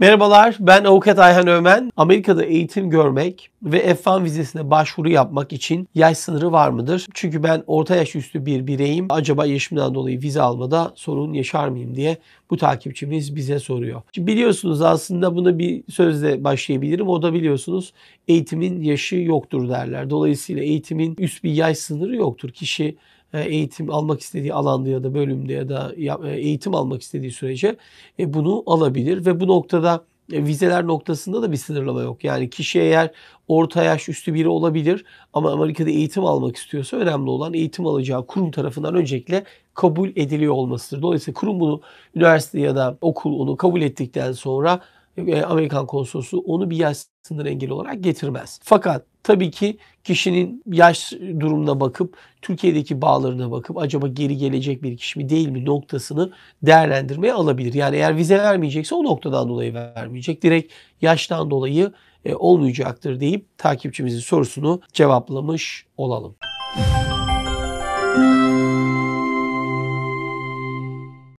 Merhabalar, ben Avukat Ayhan Ömen. Amerika'da eğitim görmek ve F1 vizesine başvuru yapmak için yaş sınırı var mıdır? Çünkü ben orta yaş üstü bir bireyim. Acaba yaşımdan dolayı vize almada sorun yaşar mıyım diye bu takipçimiz bize soruyor. Şimdi biliyorsunuz aslında buna bir sözle başlayabilirim. O da biliyorsunuz eğitimin yaşı yoktur derler. Dolayısıyla eğitimin üst bir yaş sınırı yoktur. Kişi e, eğitim almak istediği alanda ya da bölümde ya da e, eğitim almak istediği sürece e, bunu alabilir ve bu noktada vizeler noktasında da bir sınırlama yok. Yani kişi eğer orta yaş üstü biri olabilir ama Amerika'da eğitim almak istiyorsa önemli olan eğitim alacağı kurum tarafından öncelikle kabul ediliyor olmasıdır. Dolayısıyla kurum bunu üniversite ya da okul onu kabul ettikten sonra Amerikan konsolosu onu bir yaş sınır engeli olarak getirmez. Fakat tabii ki kişinin yaş durumuna bakıp Türkiye'deki bağlarına bakıp acaba geri gelecek bir kişi mi değil mi noktasını değerlendirmeye alabilir. Yani eğer vize vermeyecekse o noktadan dolayı vermeyecek. Direkt yaştan dolayı e, olmayacaktır deyip takipçimizin sorusunu cevaplamış olalım. Müzik